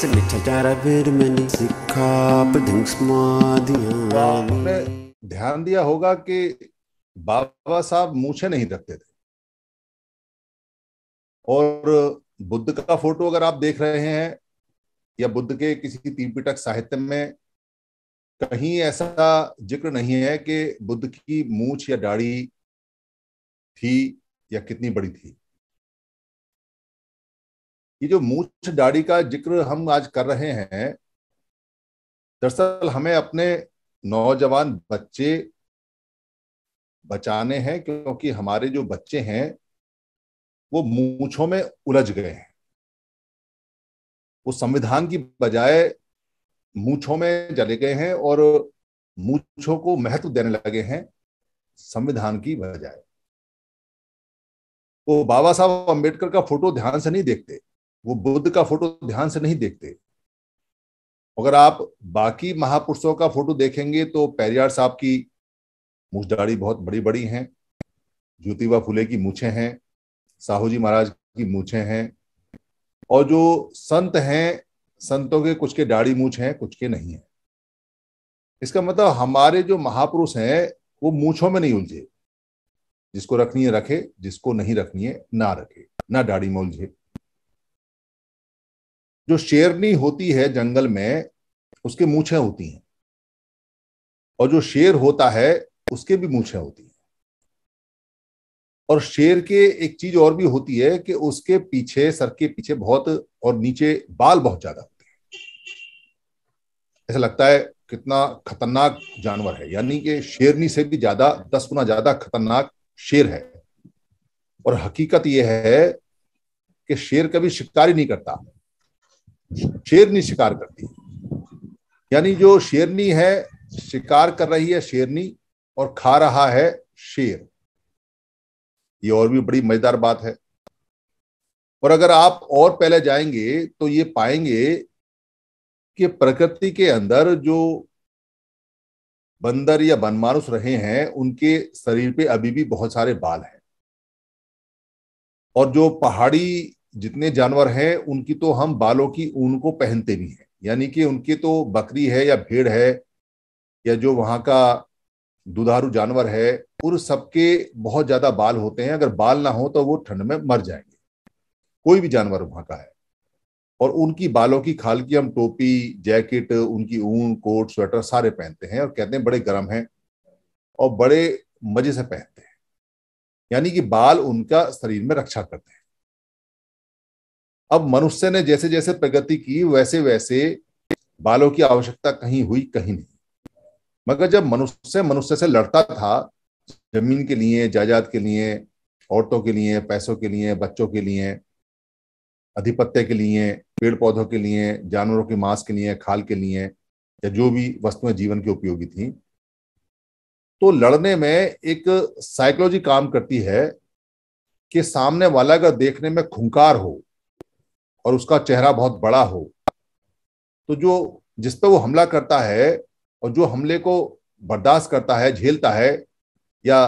हाँ, ध्यान दिया होगा कि बाबा साहब मूछे नहीं रखते थे और बुद्ध का फोटो अगर आप देख रहे हैं या बुद्ध के किसी तीपिटक साहित्य में कहीं ऐसा जिक्र नहीं है कि बुद्ध की मूछ या दाढ़ी थी या कितनी बड़ी थी ये जो मूछ दाढ़ी का जिक्र हम आज कर रहे हैं दरअसल हमें अपने नौजवान बच्चे बचाने हैं क्योंकि हमारे जो बच्चे हैं वो मूछों में उलझ गए हैं वो संविधान की बजाय मूछों में चले गए हैं और मूछों को महत्व देने लगे हैं संविधान की बजाय वो बाबा साहब अंबेडकर का फोटो ध्यान से नहीं देखते वो बुद्ध का फोटो ध्यान से नहीं देखते अगर आप बाकी महापुरुषों का फोटो देखेंगे तो पैरियार साहब की मूछ दाढ़ी बहुत बड़ी बड़ी हैं ज्योतिबा फुले की मूछे हैं साहू जी महाराज की मूछे हैं और जो संत हैं संतों के कुछ के दाढ़ी मूछ हैं कुछ के नहीं है इसका मतलब हमारे जो महापुरुष हैं वो मूछों में नहीं उलझे जिसको रखनी है रखे जिसको नहीं रखनी है ना रखे ना दाढ़ी में उलझे जो शेरनी होती है जंगल में उसके मूछे होती हैं और जो शेर होता है उसके भी मूछे होती हैं और शेर के एक चीज और भी होती है कि उसके पीछे सर के पीछे बहुत और नीचे बाल बहुत ज्यादा होते हैं ऐसा लगता है कितना खतरनाक जानवर है यानी कि शेरनी से भी ज्यादा दस गुना ज्यादा खतरनाक शेर है और हकीकत यह है कि शेर कभी शिकारी नहीं करता शेरनी शिकार करती है यानी जो शेरनी है शिकार कर रही है शेरनी और खा रहा है शेर ये और भी बड़ी मजेदार बात है और अगर आप और पहले जाएंगे तो ये पाएंगे कि प्रकृति के अंदर जो बंदर या बनमानुस रहे हैं उनके शरीर पे अभी भी बहुत सारे बाल हैं और जो पहाड़ी जितने जानवर हैं उनकी तो हम बालों की ऊन को पहनते भी हैं यानी कि उनके तो बकरी है या भेड़ है या जो वहाँ का दुधारू जानवर है उन सबके बहुत ज्यादा बाल होते हैं अगर बाल ना हो तो वो ठंड में मर जाएंगे कोई भी जानवर वहाँ का है और उनकी बालों की खाल की हम टोपी जैकेट उनकी ऊन कोट स्वेटर सारे पहनते हैं और कहते हैं बड़े गर्म हैं और बड़े मजे से पहनते हैं यानी कि बाल उनका शरीर में रक्षा करते हैं अब मनुष्य ने जैसे जैसे प्रगति की वैसे वैसे बालों की आवश्यकता कहीं हुई कहीं नहीं मगर जब मनुष्य मनुष्य से लड़ता था जमीन के लिए जायदाद के लिए औरतों के लिए पैसों के लिए बच्चों के लिए अधिपत्य के लिए पेड़ पौधों के लिए जानवरों के मांस के लिए खाल के लिए या जो भी वस्तुएं जीवन की उपयोगी थी तो लड़ने में एक साइकोलॉजी काम करती है कि सामने वाला अगर देखने में खुंकार हो और उसका चेहरा बहुत बड़ा हो तो जो जिस पर वो हमला करता है और जो हमले को बर्दाश्त करता है झेलता है या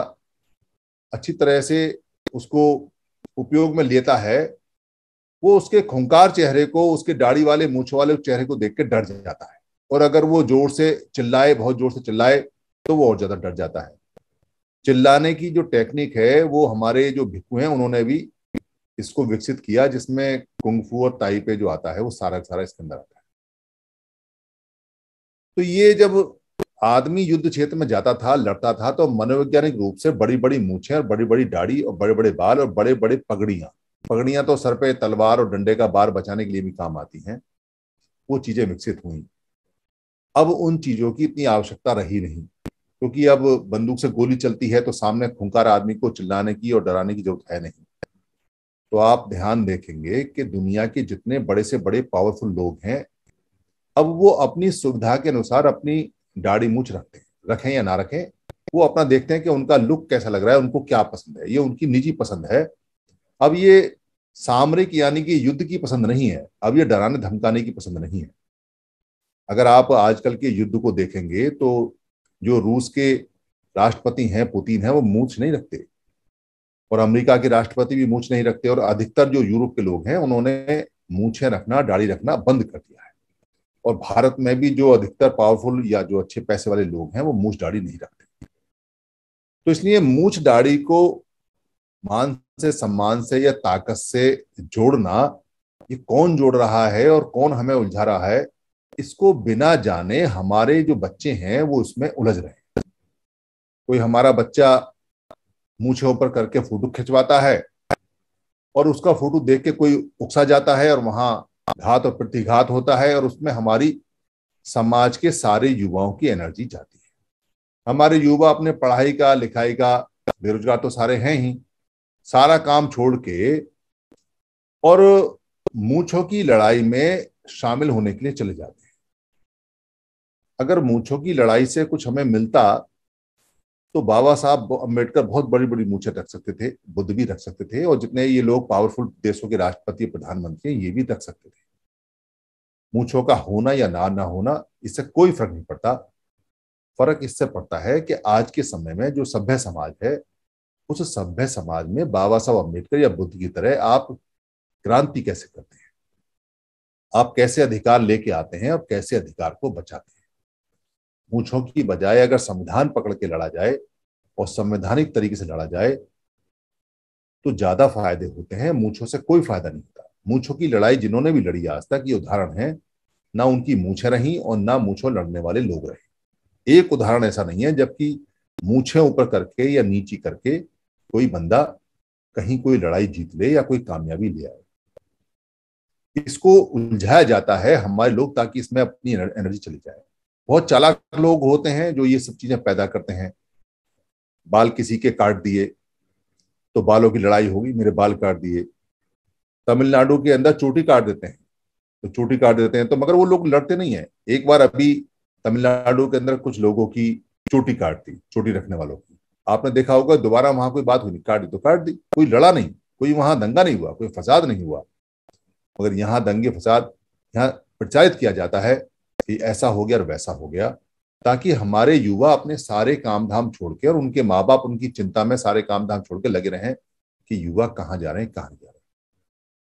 अच्छी तरह से उसको उपयोग में लेता है वो उसके खुंकार चेहरे को उसके दाढ़ी वाले मूछ वाले चेहरे को देख के डर जाता है और अगर वो जोर से चिल्लाए बहुत जोर से चिल्लाए तो वो और ज्यादा डर जाता है चिल्लाने की जो टेक्निक है वो हमारे जो भिक्कू हैं उन्होंने भी इसको विकसित किया जिसमें कुंगफू और ताई पे जो आता है वो सारा सारा इसके अंदर आता है तो ये जब आदमी युद्ध क्षेत्र में जाता था लड़ता था तो मनोवैज्ञानिक रूप से बड़ी बड़ी मूछे और बड़ी बड़ी दाढ़ी और बड़े बड़े बाल और बड़े बड़े पगड़ियां पगड़ियां तो सर पे तलवार और डंडे का बार बचाने के लिए भी काम आती हैं वो चीजें विकसित हुई अब उन चीजों की इतनी आवश्यकता रही नहीं क्योंकि अब बंदूक से गोली चलती है तो सामने खुंकार आदमी को चिल्लाने की और डराने की जरूरत है नहीं तो आप ध्यान देखेंगे कि दुनिया के जितने बड़े से बड़े पावरफुल लोग हैं अब वो अपनी सुविधा के अनुसार अपनी दाढ़ी मूछ रखते हैं रखें या ना रखें वो अपना देखते हैं कि उनका लुक कैसा लग रहा है उनको क्या पसंद है ये उनकी निजी पसंद है अब ये सामरिक यानी कि युद्ध की पसंद नहीं है अब ये डराने धमकाने की पसंद नहीं है अगर आप आजकल के युद्ध को देखेंगे तो जो रूस के राष्ट्रपति हैं पुतिन हैं वो मूछ नहीं रखते और अमेरिका के राष्ट्रपति भी मूछ नहीं रखते और अधिकतर जो यूरोप के लोग हैं उन्होंने मूछे रखना दाढ़ी रखना बंद कर दिया है और भारत में भी जो अधिकतर पावरफुल या जो अच्छे पैसे वाले लोग हैं वो मूछ दाढ़ी नहीं रखते तो इसलिए मूछ दाढ़ी को मान से सम्मान से या ताकत से जोड़ना ये कौन जोड़ रहा है और कौन हमें उलझा रहा है इसको बिना जाने हमारे जो बच्चे हैं वो इसमें उलझ रहे हैं कोई हमारा बच्चा मुँह ऊपर करके फोटो खिंचवाता है और उसका फोटो देख के कोई उकसा जाता है और वहां घात और प्रतिघात होता है और उसमें हमारी समाज के सारे युवाओं की एनर्जी जाती है हमारे युवा अपने पढ़ाई का लिखाई का बेरोजगार तो सारे हैं ही सारा काम छोड़ के और मूछों की लड़ाई में शामिल होने के लिए चले जाते हैं अगर मूछों की लड़ाई से कुछ हमें मिलता तो बाबा साहब अम्बेडकर बहुत बड़ी बड़ी मूछे रख सकते थे बुद्ध भी रख सकते थे और जितने ये लोग पावरफुल देशों के राष्ट्रपति प्रधानमंत्री हैं ये भी रख सकते थे मूछों का होना या ना ना होना इससे कोई फर्क नहीं पड़ता फर्क इससे पड़ता है कि आज के समय में जो सभ्य समाज है उस सभ्य समाज में बाबा साहब अम्बेडकर या बुद्ध की तरह आप क्रांति कैसे करते हैं आप कैसे अधिकार लेके आते हैं और कैसे अधिकार को बचाते हैं मूछों की बजाय अगर संविधान पकड़ के लड़ा जाए और संवैधानिक तरीके से लड़ा जाए तो ज्यादा फायदे होते हैं मूछों से कोई फायदा नहीं होता मूछों की लड़ाई जिन्होंने भी लड़ी आज तक ये उदाहरण है ना उनकी मूछे रही और ना मूछों लड़ने वाले लोग रहे एक उदाहरण ऐसा नहीं है जबकि मूछे ऊपर करके या नीची करके कोई बंदा कहीं कोई लड़ाई जीत ले या कोई कामयाबी ले आए इसको उलझाया जाता है हमारे लोग ताकि इसमें अपनी एनर्जी चली जाए बहुत चालाक लोग होते हैं जो ये सब चीजें पैदा करते हैं बाल किसी के काट दिए तो बालों की लड़ाई होगी मेरे बाल काट दिए तमिलनाडु के अंदर चोटी काट देते हैं तो चोटी काट देते हैं तो मगर वो लोग लड़ते नहीं है एक बार अभी तमिलनाडु के अंदर कुछ लोगों की चोटी काट दी चोटी रखने वालों की आपने देखा होगा दोबारा वहां कोई बात हुई नहीं काट दी तो काट दी कोई लड़ा नहीं कोई वहां दंगा नहीं हुआ कोई फसाद नहीं हुआ मगर यहाँ दंगे फसाद यहाँ प्रचारित किया जाता है ऐसा हो गया और वैसा हो गया ताकि हमारे युवा अपने सारे काम धाम छोड़ के और उनके माँ बाप उनकी चिंता में सारे काम धाम छोड़ के लगे रहे कि युवा कहाँ जा रहे हैं कहाँ जा रहे हैं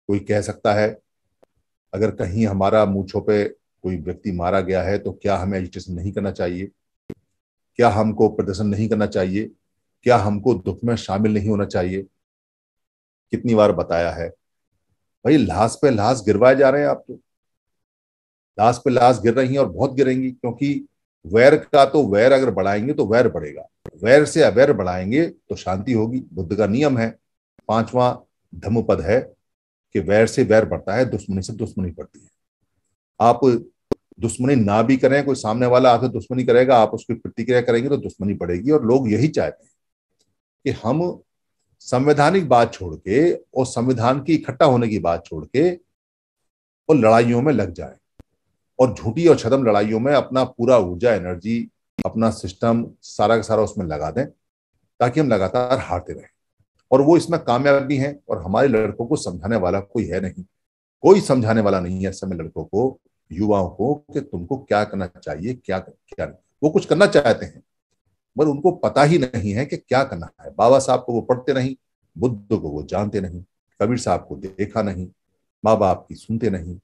कोई कह सकता है अगर कहीं हमारा मूछों पे कोई व्यक्ति मारा गया है तो क्या हमें एजुटेशन नहीं करना चाहिए क्या हमको प्रदर्शन नहीं करना चाहिए क्या हमको दुख में शामिल नहीं होना चाहिए कितनी बार बताया है भाई लाश पे लाश गिरवाए जा रहे हैं आप तो लाश पे लाश गिर रही है और बहुत गिरेंगी क्योंकि वैर का तो वैर अगर बढ़ाएंगे तो वैर बढ़ेगा वैर से अवैर बढ़ाएंगे तो शांति होगी बुद्ध का नियम है पांचवा पद है कि वैर से वैर बढ़ता है दुश्मनी से दुश्मनी बढ़ती है आप दुश्मनी ना भी करें कोई सामने वाला आपसे दुश्मनी करेगा आप उसकी प्रतिक्रिया करेंगे तो दुश्मनी बढ़ेगी और लोग यही चाहते हैं कि हम संवैधानिक बात छोड़ के और संविधान की इकट्ठा होने की बात छोड़ के और लड़ाइयों में लग जाए और झूठी और छदम लड़ाइयों में अपना पूरा ऊर्जा एनर्जी अपना सिस्टम सारा का सारा उसमें लगा दें ताकि हम लगातार हारते रहें और वो इसमें कामयाब भी हैं और हमारे लड़कों को समझाने वाला कोई है नहीं कोई समझाने वाला नहीं है समय लड़कों को युवाओं को कि तुमको क्या करना चाहिए क्या क्या वो कुछ करना चाहते हैं पर उनको पता ही नहीं है कि क्या करना है बाबा साहब को वो पढ़ते नहीं बुद्ध को वो जानते नहीं कबीर साहब को देखा नहीं माँ बाप की सुनते नहीं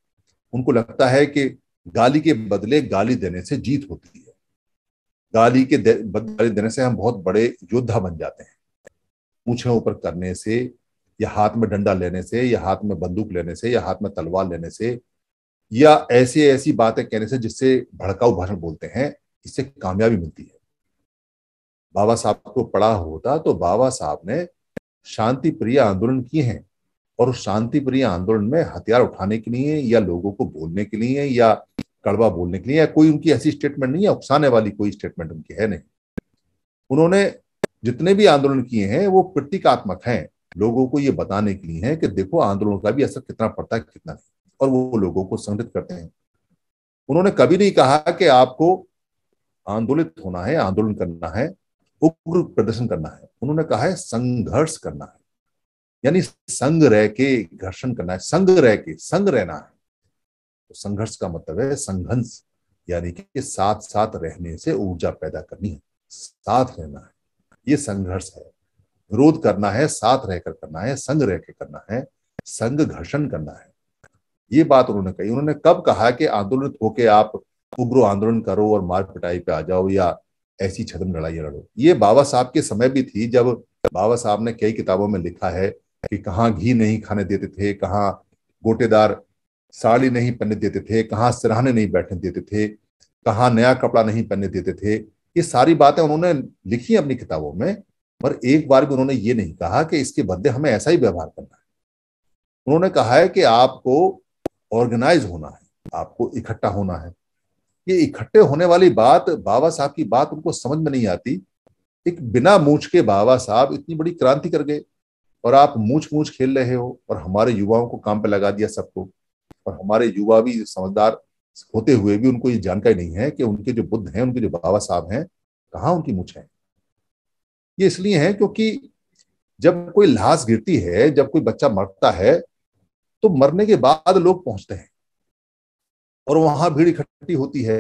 उनको लगता है कि गाली के बदले गाली देने से जीत होती है गाली के गाली देने से हम बहुत बड़े योद्धा बन जाते हैं पूछे ऊपर करने से या हाथ में डंडा लेने से या हाथ में बंदूक लेने से या हाथ में तलवार लेने से या ऐसी ऐसी बातें कहने से जिससे भड़काऊ भाषण बोलते हैं इससे कामयाबी मिलती है बाबा साहब को पढ़ा होता तो बाबा साहब ने शांति प्रिय आंदोलन किए हैं और उस शांति प्रिय आंदोलन में हथियार उठाने के लिए या लोगों को बोलने के लिए या कड़वा बोलने के लिए या कोई उनकी ऐसी स्टेटमेंट नहीं है उकसाने वाली कोई स्टेटमेंट उनकी है नहीं उन्होंने जितने भी आंदोलन किए हैं वो प्रतीकात्मक हैं लोगों को ये बताने के लिए है कि देखो आंदोलन का भी असर कितना पड़ता है कितना नहीं और वो लोगों को संगठित करते हैं उन्होंने कभी नहीं कहा कि आपको आंदोलित होना है आंदोलन करना है उग्र प्रदर्शन करना है उन्होंने कहा है संघर्ष करना है यानी संग रह के घर्षण करना है संग रह के संग रहना है तो संघर्ष का मतलब है संघंस यानी कि साथ साथ रहने से ऊर्जा पैदा करनी है साथ रहना है ये संघर्ष है विरोध करना है साथ रहकर करना है संग रह के करना है संग घर्षण करना है ये बात उन्होंने कही उन्होंने कब कहा कि आंदोलित होके आप उग्र आंदोलन करो और मार पिटाई पे आ जाओ या ऐसी छदम लड़ाई लड़ो ये बाबा साहब के समय भी थी जब बाबा साहब ने कई किताबों में लिखा है कि कहाँ घी नहीं खाने देते थे कहाँ गोटेदार साड़ी नहीं पहनने देते थे कहाँ सराहने नहीं बैठने देते थे कहाँ नया कपड़ा नहीं पहनने देते थे ये सारी बातें उन्होंने लिखी अपनी किताबों में पर एक बार भी उन्होंने ये नहीं कहा कि इसके बदले हमें ऐसा ही व्यवहार करना है उन्होंने कहा है कि आपको ऑर्गेनाइज होना है आपको इकट्ठा होना है ये इकट्ठे होने वाली बात बाबा साहब की बात उनको समझ में नहीं आती एक बिना मूछ के बाबा साहब इतनी बड़ी क्रांति कर गए और आप मूछ मूछ खेल रहे हो और हमारे युवाओं को काम पे लगा दिया सबको और हमारे युवा भी समझदार होते हुए भी उनको ये जानकारी नहीं है कि उनके जो बुद्ध हैं उनके जो बाबा साहब हैं कहाँ उनकी मूछ है ये इसलिए है क्योंकि जब कोई लाश गिरती है जब कोई बच्चा मरता है तो मरने के बाद लोग पहुंचते हैं और वहां भीड़ इकट्ठी होती है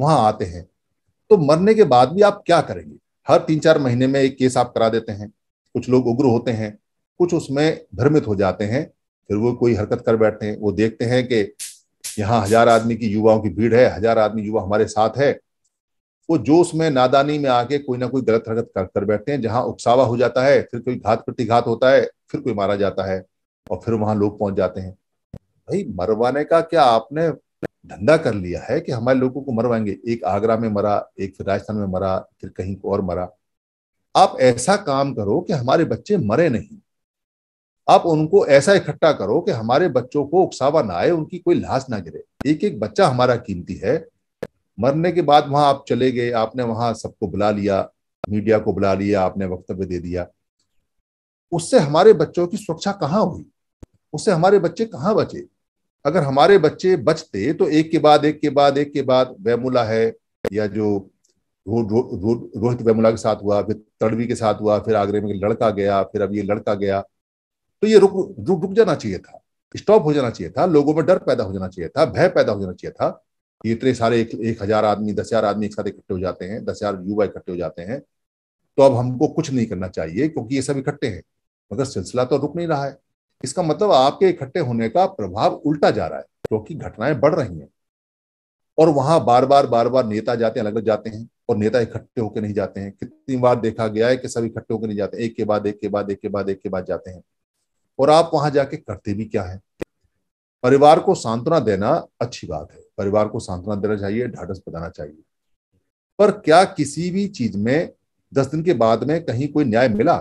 वहां आते हैं तो मरने के बाद भी आप क्या करेंगे हर तीन चार महीने में एक केस आप करा देते हैं कुछ लोग उग्र होते हैं कुछ उसमें भ्रमित हो जाते हैं फिर वो कोई हरकत कर बैठते हैं वो देखते हैं कि यहाँ हजार आदमी की युवाओं की भीड़ है हजार आदमी युवा हमारे साथ है वो जोश में नादानी में आके कोई ना कोई गलत हरकत कर, कर बैठते हैं जहां उकसावा हो जाता है फिर कोई घात प्रतिघात होता है फिर कोई मारा जाता है और फिर वहां लोग पहुंच जाते हैं भाई मरवाने का क्या आपने धंधा कर लिया है कि हमारे लोगों को मरवाएंगे एक आगरा में मरा एक फिर राजस्थान में मरा फिर कहीं और मरा आप ऐसा काम करो कि हमारे बच्चे मरे नहीं आप उनको ऐसा इकट्ठा करो कि हमारे बच्चों को उकसावा ना आए उनकी कोई लाश ना गिरे एक एक बच्चा हमारा कीमती है मरने के बाद वहां आप चले गए आपने वहां सबको बुला लिया मीडिया को बुला लिया आपने वक्तव्य दे दिया उससे हमारे बच्चों की सुरक्षा कहाँ हुई उससे हमारे बच्चे कहाँ बचे अगर हमारे बच्चे बचते तो एक के बाद एक के बाद एक के बाद वैमुला है या जो रोहित वैमुला के साथ हुआ फिर तड़वी के साथ हुआ फिर आगरे में लड़का गया फिर अब ये लड़का गया तो ये रुक रुक, रुक जाना चाहिए था स्टॉप हो जाना चाहिए था लोगों में डर पैदा हो जाना चाहिए था भय पैदा हो जाना चाहिए था कि इतने सारे एक, एक हजार आदमी दस हजार आदमी एक साथ इकट्ठे हो जाते हैं दस हजार युवा इकट्ठे हो जाते हैं तो अब हमको कुछ नहीं करना चाहिए क्योंकि ये सब इकट्ठे हैं मगर सिलसिला तो रुक नहीं रहा है इसका मतलब आपके इकट्ठे होने का प्रभाव उल्टा जा रहा है क्योंकि घटनाएं बढ़ रही हैं और वहां बार बार बार बार नेता जाते हैं अलग अलग जाते हैं और नेता इकट्ठे होकर नहीं जाते हैं कितनी बार देखा गया है कि सब इकट्ठे होकर नहीं जाते एक के बाद एक के बाद एक के बाद एक के बाद जाते हैं और आप वहां जाके करते भी क्या है परिवार को सांत्वना देना अच्छी बात है परिवार को सांत्वना देना चाहिए ढाढ़स बताना चाहिए पर क्या किसी भी चीज में दस दिन के बाद में कहीं कोई न्याय मिला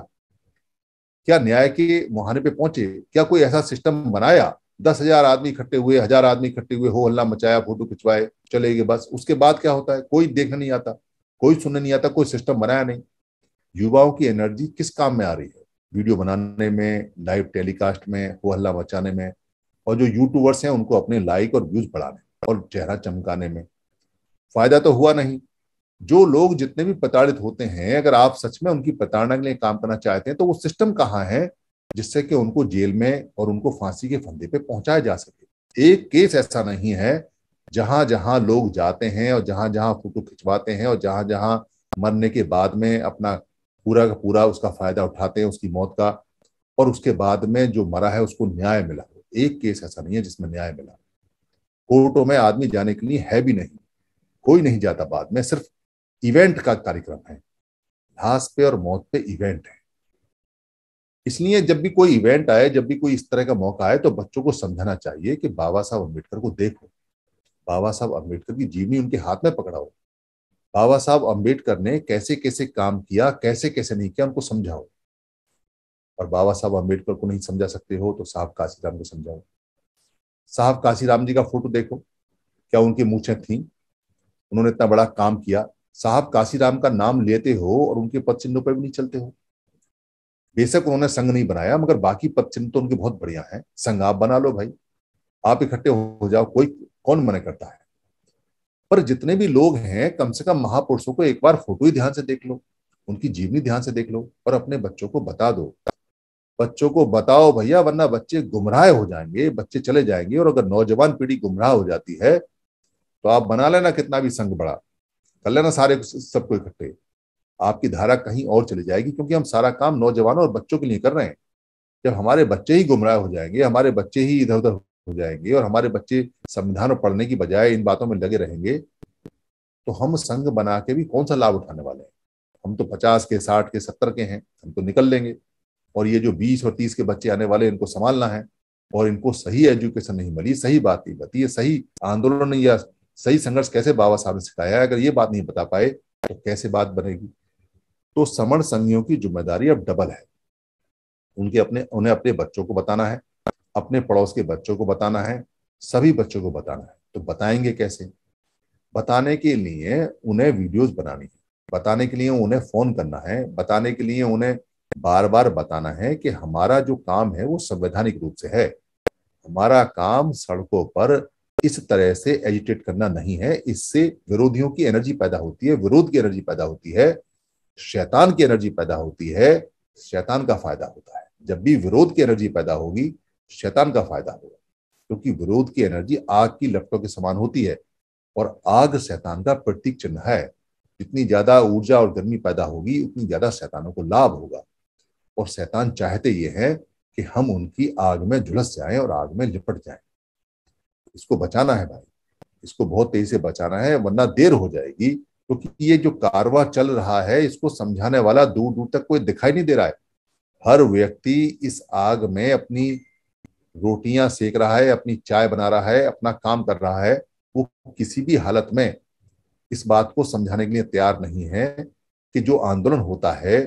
क्या न्याय के मुहाने पे पहुंचे क्या कोई ऐसा सिस्टम बनाया दस हजार आदमी इकट्ठे हुए हजार आदमी इकट्ठे हुए हो हल्ला मचाया फोटो खिंचवाए चले गए बस उसके बाद क्या होता है कोई देखने नहीं आता कोई सुनने नहीं आता कोई सिस्टम बनाया नहीं युवाओं की एनर्जी किस काम में आ रही है वीडियो बनाने में लाइव टेलीकास्ट में हो हल्ला मचाने में और जो यूट्यूबर्स हैं उनको अपने लाइक और व्यूज बढ़ाने और चेहरा चमकाने में फायदा तो हुआ नहीं जो लोग जितने भी प्रताड़ित होते हैं अगर आप सच में उनकी प्रताड़ना के लिए काम करना चाहते हैं तो वो सिस्टम कहाँ है जिससे कि उनको जेल में और उनको फांसी के फंदे पे पहुंचाया जा सके एक केस ऐसा नहीं है जहां जहां लोग जाते हैं और जहां जहां फोटो खिंचवाते हैं और जहां जहां मरने के बाद में अपना पूरा का पूरा उसका फायदा उठाते हैं उसकी मौत का और उसके बाद में जो मरा है उसको न्याय मिला हो एक केस ऐसा नहीं है जिसमें न्याय मिला कोर्टों में आदमी जाने के लिए है भी नहीं कोई नहीं जाता बाद में सिर्फ इवेंट का कार्यक्रम है लाश पे और मौत पे इवेंट है इसलिए जब भी कोई इवेंट आए जब भी कोई इस तरह का मौका आए तो बच्चों को समझाना चाहिए कि बाबा साहब अम्बेडकर को देखो बाबा साहब अम्बेडकर की जीवनी उनके हाथ में पकड़ा हो बाबा साहब अम्बेडकर ने कैसे कैसे काम किया कैसे कैसे नहीं किया उनको समझाओ और बाबा साहब अम्बेडकर को नहीं समझा सकते हो तो साहब काशीराम को समझाओ साहब काशीराम जी का फोटो देखो क्या उनकी मूछें थी उन्होंने इतना बड़ा काम किया साहब काशीराम का नाम लेते हो और उनके पद चिन्हों पर भी नहीं चलते हो बेशक उन्होंने संघ नहीं बनाया मगर बाकी पद चिन्ह तो उनके बहुत बढ़िया है संघ आप बना लो भाई आप इकट्ठे हो जाओ कोई कौन मना करता है पर जितने भी लोग हैं कम से कम महापुरुषों को एक बार फोटो ही ध्यान से देख लो उनकी जीवनी ध्यान से देख लो और अपने बच्चों को बता दो बच्चों को बताओ भैया वरना बच्चे गुमराह हो जाएंगे बच्चे चले जाएंगे और अगर नौजवान पीढ़ी गुमराह हो जाती है तो आप बना लेना कितना भी संघ बड़ा कर लेना सारे सबको इकट्ठे आपकी धारा कहीं और चली जाएगी क्योंकि हम सारा काम नौजवानों और बच्चों के लिए कर रहे हैं जब हमारे बच्चे ही गुमराह हो जाएंगे हमारे बच्चे ही इधर उधर हो जाएंगे और हमारे बच्चे संविधान पढ़ने की बजाय इन बातों में लगे रहेंगे तो हम संघ बना के भी कौन सा लाभ उठाने वाले हैं हम तो पचास के साठ के सत्तर के हैं हम तो निकल लेंगे और ये जो बीस और तीस के बच्चे आने वाले इनको संभालना है और इनको सही एजुकेशन नहीं मिली सही बात नहीं बती है सही आंदोलन या सही संघर्ष कैसे बाबा साहब ने सिखाया अगर ये बात नहीं बता पाए तो कैसे बात बनेगी तो समण संघियों की जिम्मेदारी अब डबल है उनके अपने उन्हें अपने बच्चों को बताना है अपने पड़ोस के बच्चों को बताना है सभी बच्चों को बताना है तो बताएंगे कैसे बताने के लिए उन्हें वीडियोस बनानी है बताने के लिए उन्हें फोन करना है बताने के लिए उन्हें बार बार बताना है कि हमारा जो काम है वो संवैधानिक रूप से है हमारा काम सड़कों पर इस तरह से एजिटेट करना नहीं है इससे विरोधियों की एनर्जी पैदा होती है विरोध की एनर्जी पैदा होती है शैतान की एनर्जी पैदा होती है शैतान का फायदा होता है जब भी विरोध की एनर्जी पैदा होगी शैतान का फायदा होगा क्योंकि तो विरोध की एनर्जी आग की लपटों के समान होती है और आग शैतान का प्रतीक चिन्ह है जितनी ज्यादा ऊर्जा और गर्मी पैदा होगी उतनी ज्यादा शैतानों को लाभ होगा और शैतान चाहते ये हैं कि हम उनकी आग में झुलस जाए और आग में लिपट जाए इसको बचाना है भाई इसको बहुत तेजी से बचाना है वरना देर हो जाएगी क्योंकि तो ये जो कारवा चल रहा है इसको समझाने वाला दूर दूर तक कोई दिखाई नहीं दे रहा है हर व्यक्ति इस आग में अपनी रोटियां सेक रहा है अपनी चाय बना रहा है अपना काम कर रहा है वो किसी भी हालत में इस बात को समझाने के लिए तैयार नहीं है कि जो आंदोलन होता है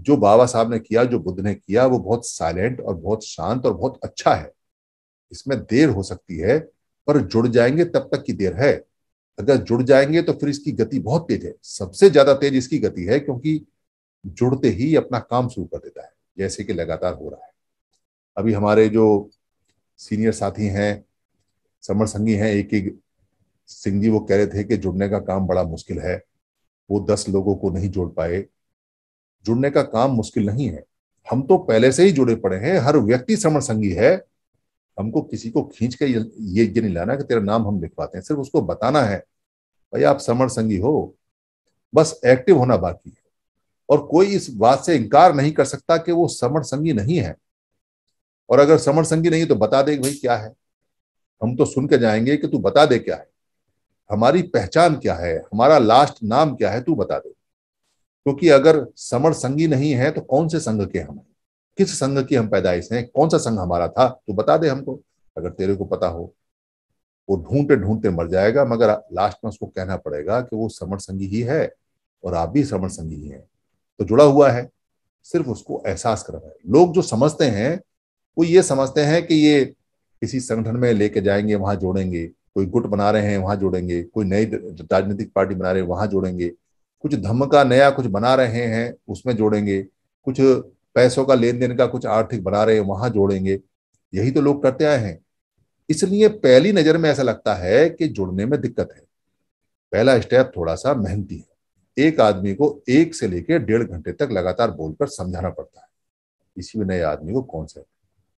जो बाबा साहब ने किया जो बुद्ध ने किया वो बहुत साइलेंट और बहुत शांत और बहुत अच्छा है इसमें देर हो सकती है पर जुड़ जाएंगे तब तक की देर है अगर जुड़ जाएंगे तो फिर इसकी गति बहुत तेज है सबसे ज्यादा तेज इसकी गति है क्योंकि जुड़ते ही अपना काम शुरू कर देता है जैसे कि लगातार हो रहा है अभी हमारे जो सीनियर साथी हैं समर संगी हैं एक एक सिंह जी वो कह रहे थे कि जुड़ने का काम बड़ा मुश्किल है वो दस लोगों को नहीं जोड़ पाए जुड़ने का काम मुश्किल नहीं है हम तो पहले से ही जुड़े पड़े हैं हर व्यक्ति समर संगी है हमको किसी को खींच के ये ये नहीं लाना कि तेरा नाम हम लिखवाते हैं सिर्फ उसको बताना है भाई आप समर संगी हो बस एक्टिव होना बाकी है और कोई इस बात से इनकार नहीं कर सकता कि वो समर संगी नहीं है और अगर समर संगी नहीं है तो बता दे भाई क्या है हम तो सुन के जाएंगे कि तू बता दे क्या है हमारी पहचान क्या है हमारा लास्ट नाम क्या है तू बता दे क्योंकि तो अगर समर संगी नहीं है तो कौन से संघ के हम किस संघ की हम पैदाइश हैं कौन सा संघ हमारा था तू बता दे हमको अगर तेरे को पता हो वो ढूंढते ढूंढते मर जाएगा मगर लास्ट में उसको कहना पड़ेगा कि वो समर संगी ही है और आप भी समर संगी ही हैं तो जुड़ा हुआ है सिर्फ उसको एहसास करना है लोग जो समझते हैं वो ये समझते हैं कि ये किसी संगठन में लेके जाएंगे वहां जोड़ेंगे कोई गुट बना रहे हैं वहां जोड़ेंगे कोई नई राजनीतिक पार्टी बना रहे हैं वहां जोड़ेंगे कुछ धम्म का नया कुछ बना रहे हैं उसमें जोड़ेंगे कुछ पैसों का लेन देन का कुछ आर्थिक बना रहे हैं वहां जोड़ेंगे यही तो लोग करते आए हैं इसलिए पहली नजर में ऐसा लगता है कि जुड़ने में दिक्कत है पहला स्टेप थोड़ा सा मेहनती है एक आदमी को एक से लेकर डेढ़ घंटे तक लगातार बोलकर समझाना पड़ता है इसी में नए आदमी को कौन सा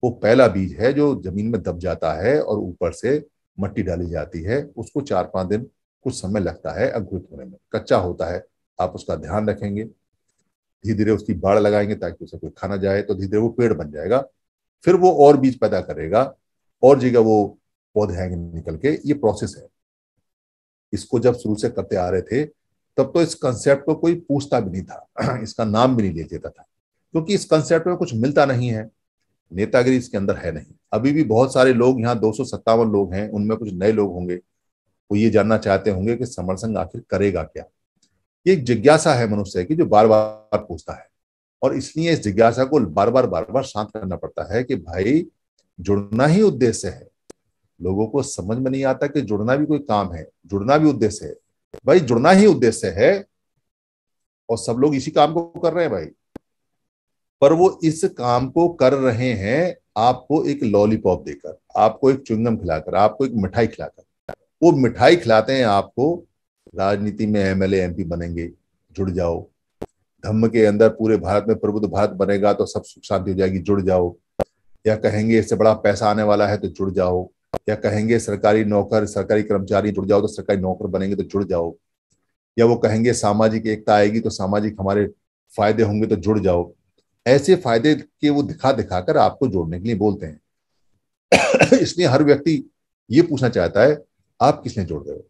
वो पहला बीज है जो जमीन में दब जाता है और ऊपर से मट्टी डाली जाती है उसको चार पांच दिन कुछ समय लगता है अंकुरित होने में कच्चा होता है आप उसका ध्यान रखेंगे धीरे धीरे उसकी बाढ़ लगाएंगे ताकि उसे कोई खाना जाए तो धीरे धीरे वो पेड़ बन जाएगा फिर वो और बीज पैदा करेगा और जगह वो पौधे आएंगे निकल के ये प्रोसेस है इसको जब शुरू से करते आ रहे थे तब तो इस कंसेप्ट को कोई पूछता भी नहीं था इसका नाम भी नहीं ले लेता था क्योंकि इस कंसेप्ट में कुछ मिलता नहीं है नेतागिरी इसके अंदर है नहीं अभी भी बहुत सारे लोग यहाँ दो लोग हैं उनमें कुछ नए लोग होंगे वो ये जानना चाहते होंगे कि समर संघ आखिर करेगा क्या ये एक जिज्ञासा है मनुष्य की जो बार बार पूछता है और इसलिए इस जिज्ञासा को बार बार बार बार शांत करना पड़ता है कि भाई जुड़ना ही उद्देश्य है लोगों को समझ में नहीं आता कि जुड़ना भी कोई काम है जुड़ना भी उद्देश्य है भाई जुड़ना ही उद्देश्य है और सब लोग इसी काम को कर रहे हैं भाई पर वो इस काम को कर रहे हैं आपको एक लॉलीपॉप देकर आपको एक चुंगम खिलाकर आपको एक मिठाई खिलाकर वो मिठाई खिलाते हैं आपको राजनीति में एमएलए एमपी बनेंगे जुड़ जाओ धम्म के अंदर पूरे भारत में प्रबुद्ध भारत बनेगा तो सब सुख शांति हो जाएगी जुड़ जाओ या कहेंगे इससे बड़ा पैसा आने वाला है तो जुड़ जाओ या कहेंगे सरकारी नौकर सरकारी कर्मचारी जुड़ जाओ तो सरकारी नौकर बनेंगे तो जुड़ जाओ या वो कहेंगे सामाजिक एकता आएगी तो सामाजिक हमारे फायदे होंगे तो जुड़ जाओ ऐसे फायदे के वो दिखा दिखा कर आपको जोड़ने के लिए बोलते हैं इसलिए हर व्यक्ति ये पूछना चाहता है आप किसने जोड़ रहे हो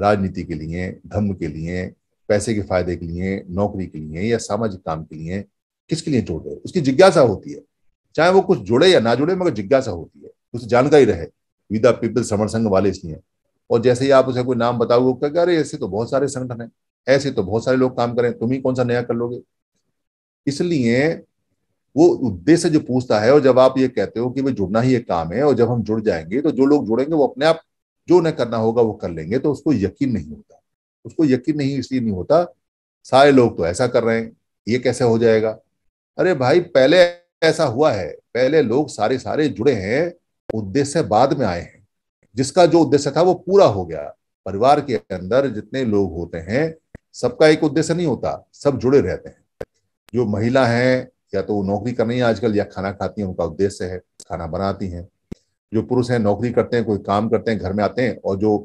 राजनीति के लिए धर्म के लिए पैसे के फायदे के लिए नौकरी के लिए या सामाजिक काम के लिए किसके लिए जोड़ रहे हो उसकी जिज्ञासा होती है चाहे वो कुछ जुड़े या ना जुड़े मगर जिज्ञासा होती है उसे जानकारी रहे विदा पीपल समर संघ वाले इसलिए और जैसे ही आप उसे कोई नाम बताओ वो कहेगा अरे ऐसे तो बहुत सारे संगठन हैं ऐसे तो बहुत सारे लोग काम करें तुम ही कौन सा नया कर लोगे इसलिए वो उद्देश्य जो पूछता है और जब आप ये कहते हो कि भाई जुड़ना ही एक काम है और जब हम जुड़ जाएंगे तो जो लोग जुड़ेंगे वो अपने आप जो उन्हें करना होगा वो कर लेंगे तो उसको यकीन नहीं होता उसको यकीन नहीं इसलिए नहीं होता सारे लोग तो ऐसा कर रहे हैं ये कैसे हो जाएगा अरे भाई पहले ऐसा हुआ है पहले लोग सारे सारे जुड़े हैं उद्देश्य बाद में आए हैं जिसका जो उद्देश्य था वो पूरा हो गया परिवार के अंदर जितने लोग होते हैं सबका एक उद्देश्य नहीं होता सब जुड़े रहते हैं जो महिला हैं या तो वो नौकरी कर रही हैं आजकल या खाना खाती हैं उनका उद्देश्य है खाना बनाती हैं जो पुरुष हैं नौकरी करते हैं कोई काम करते हैं घर में आते हैं और जो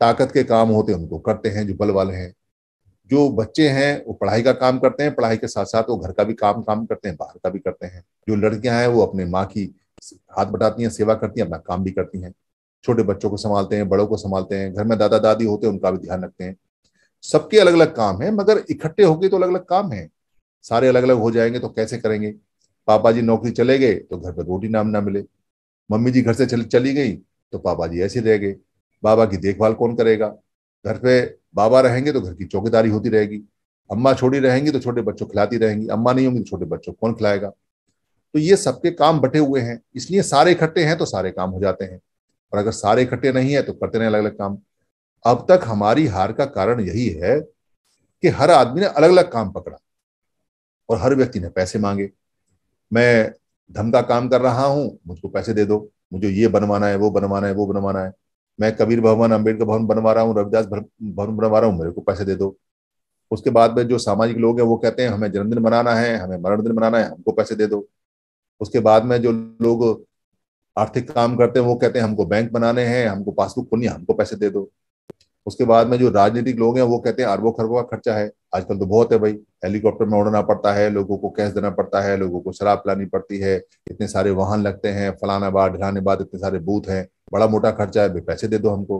ताकत के काम होते हैं उनको करते हैं जो बल वाले हैं जो बच्चे हैं वो पढ़ाई का काम करते हैं पढ़ाई के साथ साथ वो घर का भी काम काम करते हैं बाहर का भी करते हैं जो लड़कियां हैं वो अपने माँ की हाथ बटाती हैं सेवा करती हैं अपना काम भी करती हैं छोटे बच्चों को संभालते हैं बड़ों को संभालते हैं घर में दादा दादी होते हैं उनका भी ध्यान रखते हैं सबके अलग अलग काम है मगर इकट्ठे होके तो अलग अलग काम है सारे अलग अलग हो जाएंगे तो कैसे करेंगे पापा जी नौकरी चले गए तो घर पर रोटी नाम ना मिले मम्मी जी घर से चल, चली गई तो पापा जी ऐसे रह गए बाबा की देखभाल कौन करेगा घर पे बाबा रहेंगे तो घर की चौकीदारी होती रहेगी अम्मा छोड़ी रहेंगी तो छोटे बच्चों खिलाती रहेंगी अम्मा नहीं होंगी तो छोटे बच्चों कौन खिलाएगा तो ये सबके काम बटे हुए हैं इसलिए सारे इकट्ठे हैं तो सारे काम हो जाते हैं और अगर सारे इकट्ठे नहीं है तो करते रहे अलग अलग काम अब तक हमारी हार का कारण यही है कि हर आदमी ने अलग अलग काम पकड़ा और हर व्यक्ति ने पैसे मांगे मैं धम का काम कर रहा हूँ मुझको पैसे दे दो मुझे ये बनवाना है वो बनवाना है वो बनवाना है मैं कबीर भवन अम्बेडकर भवन बनवा रहा हूँ रविदास भवन बनवा रहा हूँ मेरे को पैसे दे दो उसके बाद में जो सामाजिक लोग हैं वो कहते हैं हमें जन्मदिन मनाना है हमें मरण दिन मनाना है हमको पैसे दे दो उसके बाद में जो लोग आर्थिक काम करते हैं वो कहते हैं हमको बैंक बनाने हैं हमको पासबुक खोलनी हमको पैसे दे दो उसके बाद में जो राजनीतिक लोग हैं वो कहते हैं अरबों खरबों का खर्चा है आजकल तो बहुत है भाई हेलीकॉप्टर में उड़ना पड़ता है लोगों को कैश देना पड़ता है लोगों को शराब पिलानी पड़ती है इतने सारे वाहन लगते हैं फलाना बाद ढिलाने बाद इतने सारे बूथ हैं बड़ा मोटा खर्चा है पैसे दे दो हमको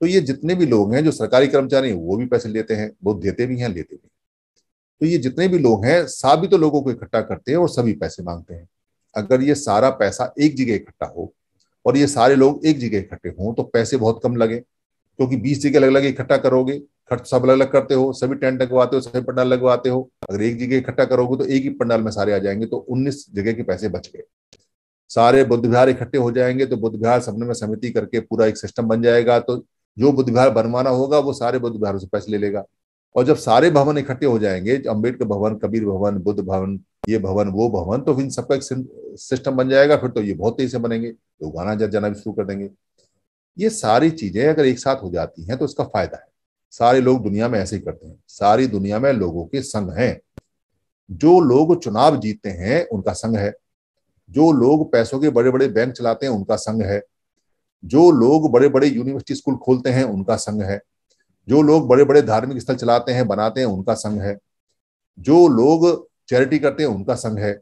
तो ये जितने भी लोग हैं जो सरकारी कर्मचारी हैं वो भी पैसे लेते हैं वो देते भी हैं लेते भी हैं तो ये जितने भी लोग हैं सभी तो लोगों को इकट्ठा करते हैं और सभी पैसे मांगते हैं अगर ये सारा पैसा एक जगह इकट्ठा हो और ये सारे लोग एक जगह इकट्ठे हों तो पैसे बहुत कम लगे क्योंकि बीस जगह अलग अलग इकट्ठा करोगे खर्च सब अलग अलग करते हो सभी टेंट लगवाते हो सभी पंडाल लगवाते हो अगर एक जगह इकट्ठा करोगे तो एक ही पंडाल में सारे आ जाएंगे तो उन्नीस जगह के पैसे बच गए सारे बुद्ध विहार इकट्ठे हो जाएंगे तो बुद्ध विहार में समिति करके पूरा एक सिस्टम बन जाएगा तो जो बुद्ध विहार बनवाना होगा वो सारे बुद्ध विहारों से पैसे ले लेगा और जब सारे भवन इकट्ठे हो जाएंगे अम्बेडकर भवन कबीर भवन बुद्ध भवन ये भवन वो भवन तो इन सबका एक सिस्टम बन जाएगा फिर तो ये बहुत तेजी से बनेंगे लोग आना जाना भी शुरू कर देंगे ये सारी चीजें अगर एक साथ हो जाती हैं तो इसका फायदा है सारे लोग दुनिया में ऐसे ही करते हैं सारी दुनिया में लोगों के संघ हैं जो लोग चुनाव जीतते हैं उनका संघ है जो लोग पैसों के बड़े बड़े बैंक चलाते हैं उनका संघ है जो लोग बड़े बड़े यूनिवर्सिटी स्कूल खोलते हैं उनका संघ है जो लोग बड़े बड़े धार्मिक स्थल चलाते हैं बनाते हैं उनका संघ है जो लोग चैरिटी करते हैं उनका संघ है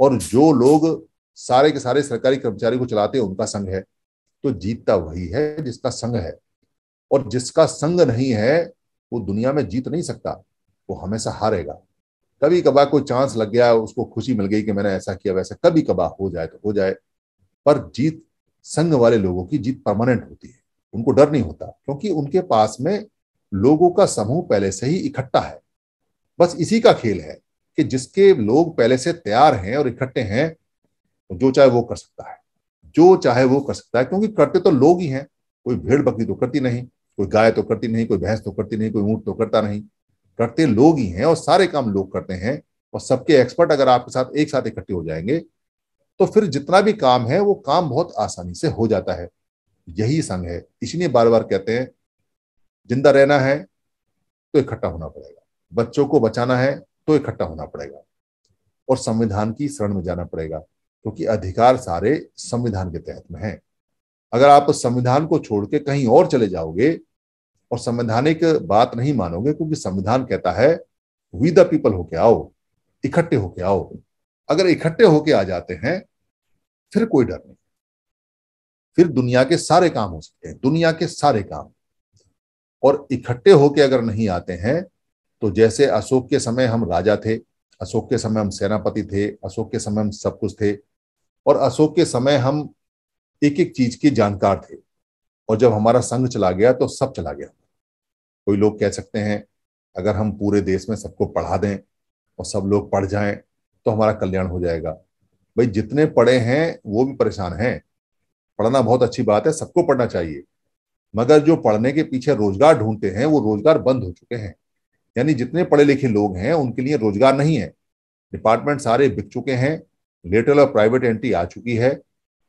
और जो लोग सारे के सारे सरकारी कर्मचारी को चलाते हैं उनका संघ है तो जीतता वही है जिसका संग है और जिसका संग नहीं है वो दुनिया में जीत नहीं सकता वो हमेशा हारेगा कभी कभार कोई चांस लग गया उसको खुशी मिल गई कि मैंने ऐसा किया वैसा कभी कभार हो जाए तो हो जाए पर जीत संग वाले लोगों की जीत परमानेंट होती है उनको डर नहीं होता क्योंकि उनके पास में लोगों का समूह पहले से ही इकट्ठा है बस इसी का खेल है कि जिसके लोग पहले से तैयार हैं और इकट्ठे हैं तो जो चाहे वो कर सकता है जो चाहे वो कर सकता है क्योंकि करते तो लोग ही हैं कोई भेड़ बकरी तो करती नहीं कोई गाय तो करती नहीं कोई भैंस तो करती नहीं कोई ऊंट तो करता नहीं करते लोग ही हैं और सारे काम लोग करते हैं और सबके एक्सपर्ट अगर आपके साथ एक साथ इकट्ठे हो जाएंगे तो फिर जितना भी काम है वो काम बहुत आसानी से हो जाता है यही संघ है इसलिए बार बार कहते हैं जिंदा रहना है तो इकट्ठा होना पड़ेगा बच्चों को बचाना है तो इकट्ठा होना पड़ेगा और संविधान की शरण में जाना पड़ेगा क्योंकि तो अधिकार सारे संविधान के तहत में हैं अगर आप संविधान को छोड़ के कहीं और चले जाओगे और संवैधानिक बात नहीं मानोगे क्योंकि संविधान कहता है वी द पीपल होके आओ इकट्ठे होके आओ अगर इकट्ठे होके आ जाते हैं फिर कोई डर नहीं फिर दुनिया के सारे काम हो सकते हैं दुनिया के सारे काम और इकट्ठे होके अगर नहीं आते हैं तो जैसे अशोक के समय हम राजा थे अशोक के समय हम सेनापति थे अशोक के समय हम सब कुछ थे और अशोक के समय हम एक एक चीज के जानकार थे और जब हमारा संघ चला गया तो सब चला गया कोई लोग कह सकते हैं अगर हम पूरे देश में सबको पढ़ा दें और सब लोग पढ़ जाएं तो हमारा कल्याण हो जाएगा भाई जितने पढ़े हैं वो भी परेशान हैं पढ़ना बहुत अच्छी बात है सबको पढ़ना चाहिए मगर जो पढ़ने के पीछे रोजगार ढूंढते हैं वो रोजगार बंद हो चुके हैं यानी जितने पढ़े लिखे लोग हैं उनके लिए रोजगार नहीं है डिपार्टमेंट सारे बिक चुके हैं लेटरल और प्राइवेट एंट्री आ चुकी है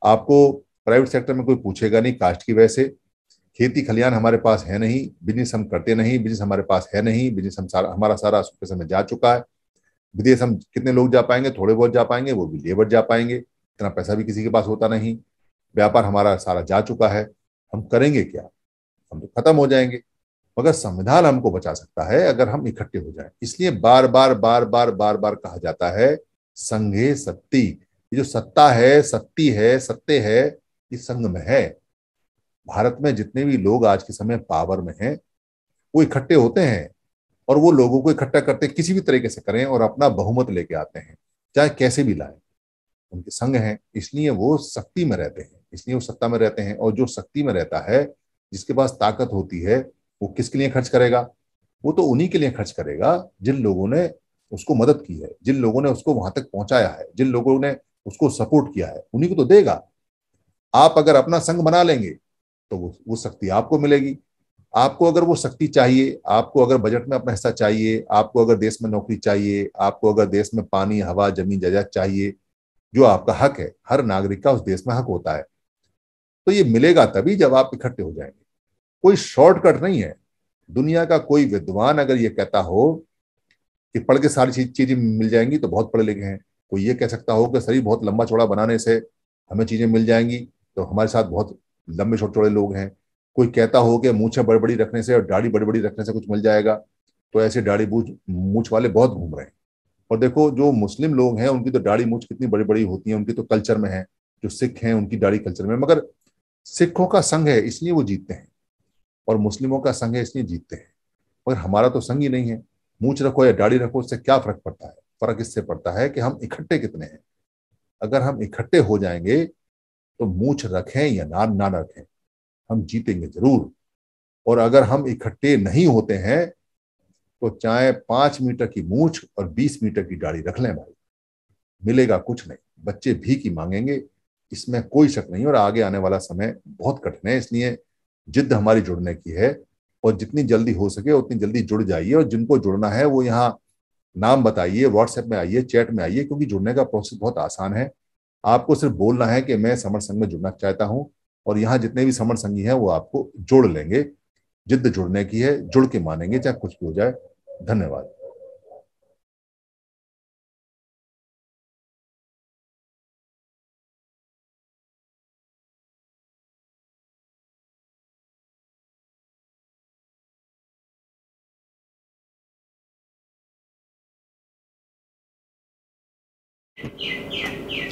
आपको प्राइवेट सेक्टर में कोई पूछेगा नहीं कास्ट की वजह से खेती खलियान हमारे पास है नहीं बिजनेस हम करते नहीं बिजनेस हमारे पास है नहीं बिजनेस हम सारा हमारा सारा सूखे समय जा चुका है विदेश हम कितने लोग जा पाएंगे थोड़े बहुत जा पाएंगे वो भी लेबर जा पाएंगे इतना पैसा भी किसी के पास होता नहीं व्यापार हमारा सारा जा चुका है हम करेंगे क्या हम तो खत्म हो जाएंगे मगर संविधान हमको बचा सकता है अगर हम इकट्ठे हो जाए इसलिए बार बार बार बार बार बार कहा जाता है संघे सत्ती ये जो सत्ता है सत्ती है सत्य है ये संघ में है भारत में जितने भी लोग आज के समय पावर में हैं वो इकट्ठे होते हैं और वो लोगों को इकट्ठा करते किसी भी तरीके से करें और अपना बहुमत लेके आते हैं चाहे कैसे भी लाए उनके संघ हैं इसलिए वो शक्ति में रहते हैं इसलिए वो सत्ता में रहते हैं और जो शक्ति में रहता है जिसके पास ताकत होती है वो किसके लिए खर्च करेगा वो तो उन्हीं के लिए खर्च करेगा जिन लोगों ने उसको मदद की है जिन लोगों ने उसको वहां तक पहुंचाया है जिन लोगों ने उसको सपोर्ट किया है उन्हीं को तो देगा आप अगर अपना संघ बना लेंगे तो वो वो शक्ति आपको मिलेगी आपको अगर वो शक्ति चाहिए आपको अगर बजट में अपना हिस्सा चाहिए आपको अगर देश में नौकरी चाहिए आपको अगर देश में पानी हवा जमीन जायदाद चाहिए जो आपका हक है हर नागरिक का उस देश में हक होता है तो ये मिलेगा तभी जब आप इकट्ठे हो जाएंगे कोई शॉर्टकट नहीं है दुनिया का कोई विद्वान अगर ये कहता हो कि पढ़ के सारी चीज चीजें मिल जाएंगी तो बहुत पढ़े लिखे हैं कोई ये कह सकता हो कि शरीर बहुत लंबा चौड़ा बनाने से हमें चीजें मिल जाएंगी तो हमारे साथ बहुत लंबे छोटे चौड़े लोग हैं कोई कहता हो कि मूछे बड़ बड़ी रखने से और दाढ़ी बड़ी बड़ी रखने से कुछ मिल जाएगा तो ऐसे दाढ़ी बूझ मूछ वाले बहुत घूम रहे हैं और देखो जो मुस्लिम लोग हैं उनकी तो दाढ़ी मूछ कितनी बड़ी बड़ी होती है उनकी तो कल्चर में है जो सिख हैं उनकी दाढ़ी कल्चर में मगर सिखों का संघ है इसलिए वो जीतते हैं और मुस्लिमों का संघ है इसलिए जीतते हैं मगर हमारा तो संघ ही नहीं है मूछ रखो या दाढ़ी रखो उससे क्या फर्क पड़ता है फर्क इससे पड़ता है कि हम इकट्ठे कितने हैं अगर हम इकट्ठे हो जाएंगे तो मूछ रखें या ना ना रखें हम जीतेंगे जरूर और अगर हम इकट्ठे नहीं होते हैं तो चाहे पांच मीटर की मूछ और बीस मीटर की दाढ़ी रख लें भाई मिलेगा कुछ नहीं बच्चे भी की मांगेंगे इसमें कोई शक नहीं और आगे आने वाला समय बहुत कठिन है इसलिए जिद्द हमारी जुड़ने की है और जितनी जल्दी हो सके उतनी जल्दी जुड़ जाइए और जिनको जुड़ना है वो यहाँ नाम बताइए व्हाट्सएप में आइए चैट में आइए क्योंकि जुड़ने का प्रोसेस बहुत आसान है आपको सिर्फ बोलना है कि मैं समर संघ में जुड़ना चाहता हूँ और यहाँ जितने भी समर संघी हैं वो आपको जोड़ लेंगे जिद जुड़ने की है जुड़ के मानेंगे चाहे कुछ भी हो जाए धन्यवाद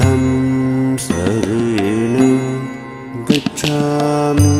रेण गच्छामि